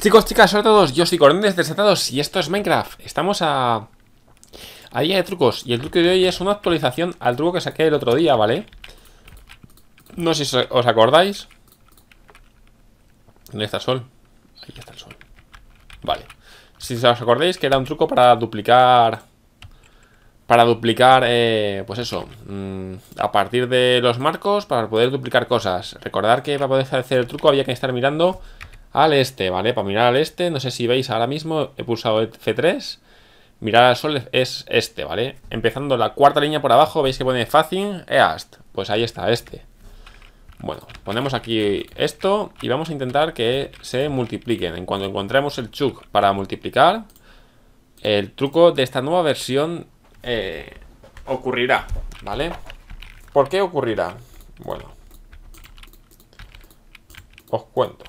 Chicos, chicas, hola a todos, yo soy desde Desatados y esto es Minecraft. Estamos a... a día de trucos y el truco de hoy es una actualización al truco que saqué el otro día, ¿vale? No sé si os acordáis. ¿Dónde está el sol? Ahí está el sol. Vale. Si os acordáis que era un truco para duplicar... Para duplicar, eh, pues eso, mm, a partir de los marcos, para poder duplicar cosas. Recordar que para poder hacer el truco había que estar mirando al este, ¿vale? Para mirar al este, no sé si veis ahora mismo, he pulsado F3, mirar al sol es este, ¿vale? Empezando la cuarta línea por abajo, veis que pone Facing East, pues ahí está este. Bueno, ponemos aquí esto y vamos a intentar que se multipliquen. En cuanto encontremos el chuk para multiplicar, el truco de esta nueva versión eh, ocurrirá, ¿vale? ¿Por qué ocurrirá? Bueno, os cuento.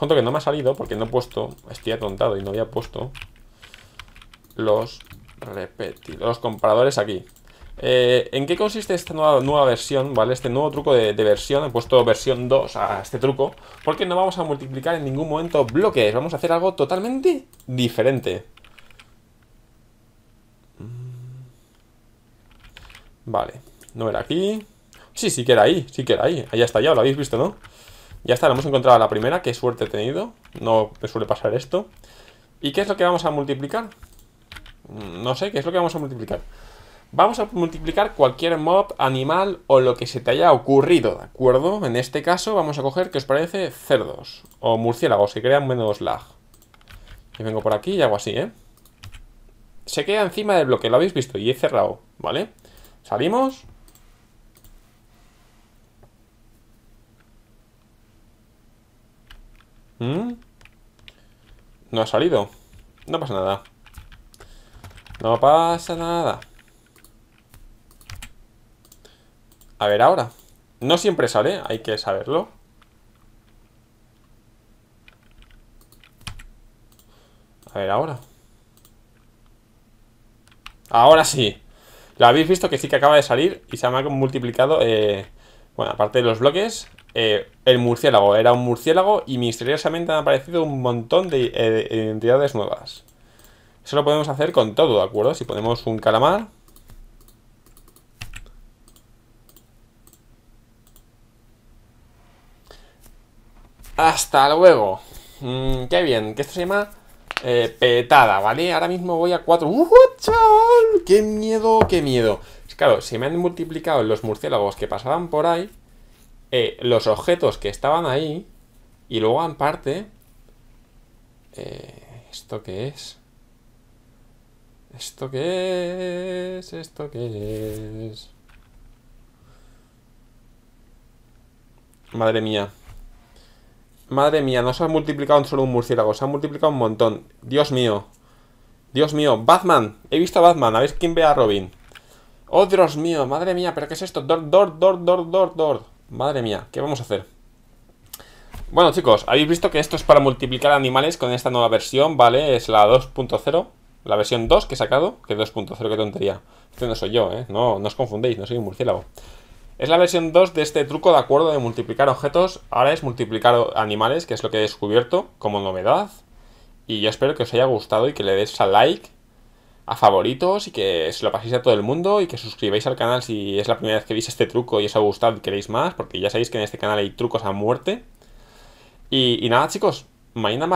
Junto que no me ha salido porque no he puesto, estoy atontado y no había puesto los repetidos, los comparadores aquí. Eh, ¿En qué consiste esta nueva, nueva, versión, vale? Este nuevo truco de, versión, he puesto versión 2 a este truco, porque no vamos a multiplicar en ningún momento bloques, vamos a hacer algo totalmente diferente. Mm. Vale, no era aquí. Sí, sí que era ahí, sí que era ahí, ahí está ya, lo habéis visto, ¿no? Ya está, lo hemos encontrado la primera, qué suerte he tenido, no me suele pasar esto. ¿Y qué es lo que vamos a multiplicar? Mm, no sé, ¿qué es lo que vamos a multiplicar? Vamos a multiplicar cualquier mob, animal o lo que se te haya ocurrido, ¿de acuerdo? En este caso vamos a coger, ¿qué os parece? Cerdos o murciélagos, que crean menos lag. Y vengo por aquí y hago así, ¿eh? Se queda encima del bloque, lo habéis visto, y he cerrado, ¿vale? Salimos, ¿Mm? No ha salido. No pasa nada. No pasa nada. A ver ahora. No siempre sale, hay que saberlo. A ver ahora. Ahora sí. Lo habéis visto que sí que acaba de salir y se me ha multiplicado... Eh, bueno, aparte de los bloques, eh, el murciélago era un murciélago y misteriosamente han aparecido un montón eh, de, identidades nuevas. Eso lo podemos hacer con todo, ¿de acuerdo? Si ponemos un calamar... Hasta luego. Que mm, qué bien, que esto se llama eh, petada, ¿vale? Ahora mismo voy a 4. ¡Uh, chaval! ¡Qué miedo, qué miedo! Claro, se me han multiplicado los murciélagos que pasaban por ahí. Eh, los objetos que estaban ahí y luego en parte... Eh, ¿Esto qué es? ¿Esto qué es? ¿Esto qué es? Madre mía. Madre mía, no se ha multiplicado solo un murciélago, se ha multiplicado un montón. Dios mío. Dios mío, Batman. He visto a Batman, a ver quién ve a Robin. Oh, Dios mío, madre mía, pero ¿qué es esto? Dor, dor, dor, dor, dor, dor. Madre mía, ¿qué vamos a hacer? Bueno chicos, habéis visto que esto es para multiplicar animales con esta nueva versión, ¿vale? Es la 2.0, la versión 2 que he sacado, que 2.0, qué tontería. Este no soy yo, ¿eh? No, os confundéis, no soy un murciélago. Es la versión 2 de este truco de acuerdo de multiplicar objetos, ahora es multiplicar animales, que es lo que he descubierto como novedad. Y yo espero que os haya gustado y que le des a like a favoritos y que se lo paséis a todo el mundo y que suscribáis al canal si es la primera vez que veis este truco y os ha gustado y queréis más, porque ya sabéis que en este canal hay trucos a muerte. Y, y nada chicos, mañana más.